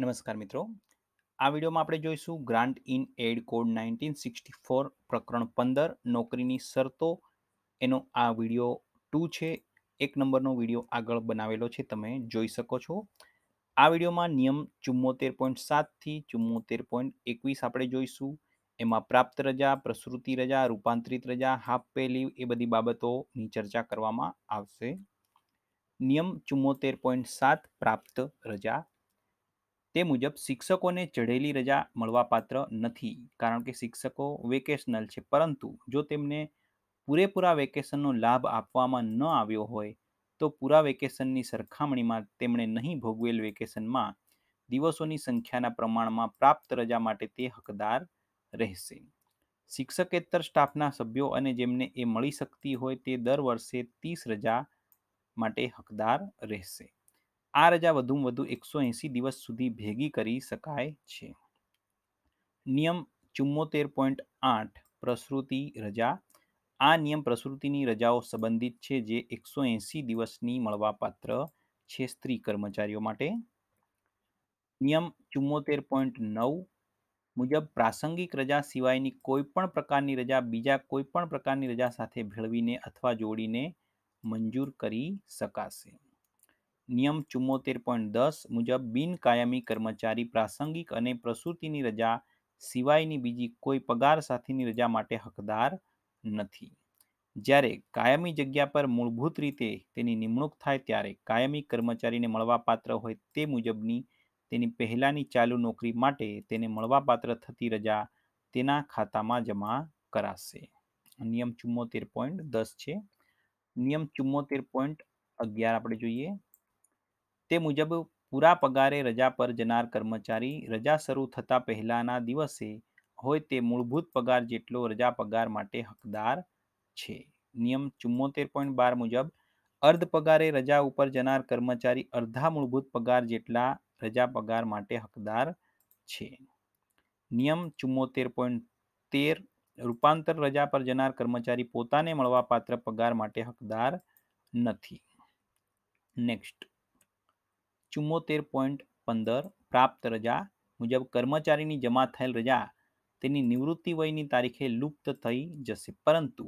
નમસ્કાર મિત્રો આ વિડીયોમાં આપણે જોઈશું grant in aid code nineteen sixty four પ્રકરણ પંદર નોકરીની શરતો એનો આ વિડીયો ટુ છે એક નંબરનો વિડીયો આગળ બનાવેલો છે તમે જોઈ શકો છો આ વિડીયોમાં નિયમ ચુમ્મોતેર પોઈન્ટ સાતથી ચુમ્મોતેર પોઈન્ટ એકવીસ આપણે જોઈશું એમાં પ્રાપ્ત રજા પ્રસૃતિ રજા રૂપાંતરિત રજા હાફ પે લીવ એ બધી બાબતોની ચર્ચા કરવામાં આવશે નિયમ ચુમ્મોતેર પોઈન્ટ સાત પ્રાપ્ત રજા તે મુજબ શિક્ષકોને ચઢેલી રજા મળવાપાત્ર નથી કારણ કે શિક્ષકો વેકેશનલ છે પરંતુ જો તેમને પૂરેપૂરા વેકેશનનો લાભ આપવામાં ન આવ્યો હોય તો પૂરા વેકેશનની સરખામણીમાં તેમણે નહીં ભોગવેલ વેકેશનમાં દિવસોની સંખ્યાના પ્રમાણમાં પ્રાપ્ત રજા માટે તે હકદાર રહેશે શિક્ષકેતર સ્ટાફના સભ્યો અને જેમને એ મળી શકતી હોય તે દર વર્ષે ત્રીસ રજા માટે હકદાર રહેશે આ રજા વધુમાં વધુ એકસો એંસી દિવસ સુધી ભેગી કરી શકાય છે નિયમ ચુમ્મોતેર પોઈન્ટ આઠ પ્રસૃતિ રજા આ નિયમ પ્રસૃતિની રજાઓ સંબંધિત છે જે એકસો એંસી દિવસની મળવાપાત્ર છે સ્ત્રી કર્મચારીઓ માટે નિયમ ચુમ્મોતેર પોઈન્ટ નવ મુજબ પ્રાસંગિક રજા સિવાયની કોઈપણ પ્રકારની રજા બીજા કોઈપણ પ્રકારની રજા સાથે ભેળવીને અથવા જોડીને મંજૂર કરી શકાશે નિયમ ચુમ્મોતેર પોઈન્ટ દસ મુજબ બિનકાયમી કર્મચારી પ્રાસંગિક અને પ્રસૂતિની રજા સિવાયની બીજી કોઈ પગાર સાથેની રજા માટે હકદાર નથી જ્યારે કાયમી જગ્યા પર મૂળભૂત રીતે તેની નિમણૂક થાય ત્યારે કાયમી કર્મચારીને મળવાપાત્ર હોય તે મુજબની તેની પહેલાંની ચાલુ નોકરી માટે તેને મળવાપાત્ર થતી રજા તેના ખાતામાં જમા કરાશે નિયમ ચુમ્મોતેર પોઈન્ટ દસ છે નિયમ ચુમ્મોતેર પોઈન્ટ અગિયાર આપણે જોઈએ તે મુજબ પૂરા પગારે રજા પર જનાર કર્મચારી રજા શરૂ થતાં પહેલાના દિવસે હોય તે મૂળભૂત પગાર જેટલો રજા પગાર માટે હકદાર છે નિયમ ચુમ્મોતેર પોઈન્ટ બાર મુજબ અર્ધ પગારે રજા ઉપર જનાર કર્મચારી અર્ધા મૂળભૂત પગાર જેટલા રજા પગાર માટે હકદાર છે નિયમ ચુમ્મોતેર પોઈન્ટ તેર રૂપાંતર રજા પર જનાર કર્મચારી પોતાને મળવાપાત્ર પગાર માટે હકદાર નથી નેક્સ્ટ ચુમ્મોતેર પોઈન્ટ પંદર પ્રાપ્ત રજા મુજબ કર્મચારીની જમા થયેલ રજા તેની નિવૃત્તિ વયની તારીખે લુપ્ત થઈ જશે પરંતુ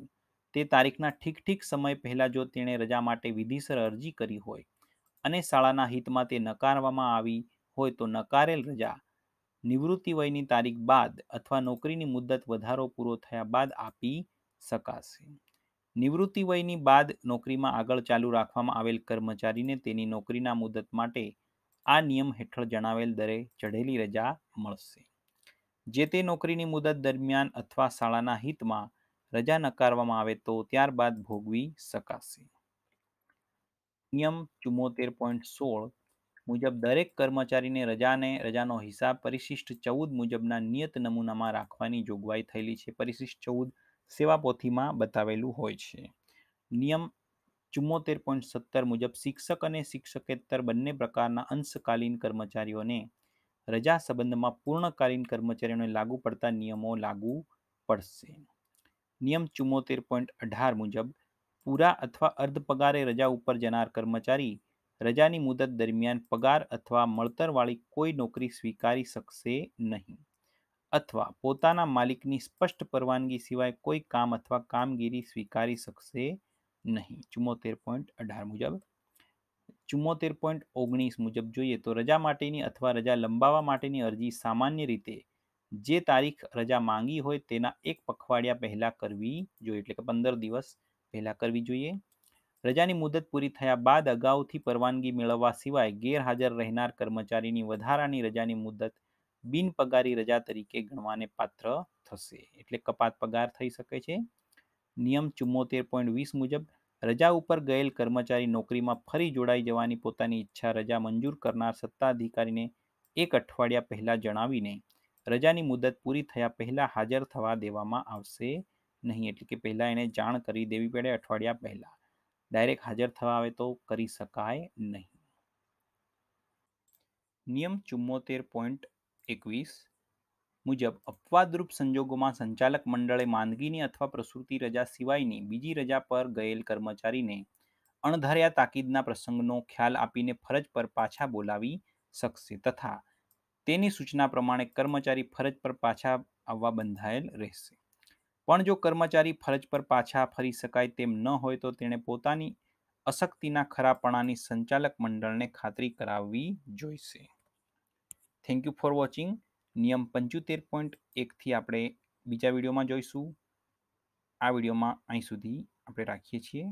તે તારીખના ઠીક ઠીક સમય પહેલાં જો તેણે રજા માટે વિધિસર અરજી કરી હોય અને શાળાના હિતમાં તે નકારવામાં આવી હોય તો નકારેલ રજા નિવૃત્તિ વયની તારીખ બાદ અથવા નોકરીની મુદત વધારો પૂરો થયા બાદ આપી શકાશે નિવૃત્તિ વયની બાદ નોકરીમાં આગળ ચાલુ રાખવામાં આવેલ કર્મચારીને તેની નોકરીના મુદત માટે આ નિયમ હેઠળ જણાવેલ દરે ચઢેલી રજા મળશે જે તે નોકરીની મુદત દરમિયાન અથવા શાળાના હિતમાં રજા નકારવામાં આવે તો ત્યારબાદ ભોગવી શકાશે નિયમ ચુમ્મોતેર પોઈન્ટ સોળ મુજબ દરેક કર્મચારીને રજાને રજાનો હિસાબ પરિશિષ્ટ ચૌદ મુજબના નિયત નમૂનામાં રાખવાની જોગવાઈ થયેલી છે પરિશિષ્ટ ચૌદ સેવા પોથીમાં બતાવેલું હોય છે નિયમ ચુમ્મોતેર પોઈન્ટ સત્તર મુજબ શિક્ષક અને શિક્ષકેતર બંને પ્રકારના અંશકાલીન કર્મચારીઓને રજા સંબંધમાં પૂર્ણકાલીન કર્મચારીઓને લાગુ પડતા નિયમો લાગુ પડશે નિયમ ચુમ્મોતેર પોઈન્ટ અઢાર મુજબ પૂરા અથવા અર્ધ પગારે રજા ઉપર જનાર કર્મચારી રજાની મુદત દરમિયાન પગાર અથવા મળતરવાળી કોઈ નોકરી સ્વીકારી શકશે નહીં અથવા પોતાના માલિકની સ્પષ્ટ પરવાનગી સિવાય કોઈ કામ અથવા કામગીરી સ્વીકારી શકશે નહીં ચુમ્મોતેર પોઈન્ટ અઢાર મુજબ ચુમ્મોતેર પોઈન્ટ ઓગણીસ મુજબ જોઈએ તો રજા માટેની અથવા રજા લંબાવવા માટેની અરજી સામાન્ય રીતે જે તારીખ રજા માંગી હોય તેના એક પખવાડિયા પહેલાં કરવી જોઈએ એટલે કે પંદર દિવસ પહેલાં કરવી જોઈએ રજાની મુદત પૂરી થયા બાદ અગાઉથી પરવાનગી મેળવવા સિવાય ગેરહાજર રહેનાર કર્મચારીની વધારાની રજાની મુદત બિનપગારી રજા તરીકે ગણવાને પાત્ર થશે એટલે કપાત પગાર થઈ શકે છે નિયમ ચુમ્મોતેર પોઈન્ટ વીસ મુજબ રજા ઉપર ગયેલ કર્મચારી નોકરીમાં ફરી જોડાઈ જવાની પોતાની ઈચ્છા રજા મંજૂર કરનાર સત્તાધિકારીને એક અઠવાડિયા પહેલાં જણાવીને રજાની મુદત પૂરી થયા પહેલાં હાજર થવા દેવામાં આવશે નહીં એટલે કે પહેલાં એને જાણ કરી દેવી પડે અઠવાડિયા પહેલાં ડાયરેક્ટ હાજર થવા આવે તો કરી શકાય નહીં નિયમ ચુમ્મોતેર પોઈન્ટ એકવીસ મુજબ અપવાદરૂપ સંજોગોમાં સંચાલક મંડળે માંદગીની અથવા પ્રસૂતિ રજા સિવાયની બીજી રજા પર ગયેલ કર્મચારીને અણધાર્યા તાકીદના પ્રસંગનો ખ્યાલ આપીને ફરજ પર પાછા બોલાવી શકશે તથા તેની સૂચના પ્રમાણે કર્મચારી ફરજ પર પાછા આવવા બંધાયેલ રહેશે પણ જો કર્મચારી ફરજ પર પાછા ફરી શકાય તેમ ન હોય તો તેણે પોતાની અશક્તિના ખરાપણાની સંચાલક મંડળને ખાતરી કરાવવી જોઈશે થેન્ક યુ ફોર વોચિંગ નિયમ પંચોતેર પોઈન્ટ એકથી આપણે બીજા વિડીયોમાં જોઈશું આ વિડીયોમાં અહીં સુધી આપણે રાખીએ છીએ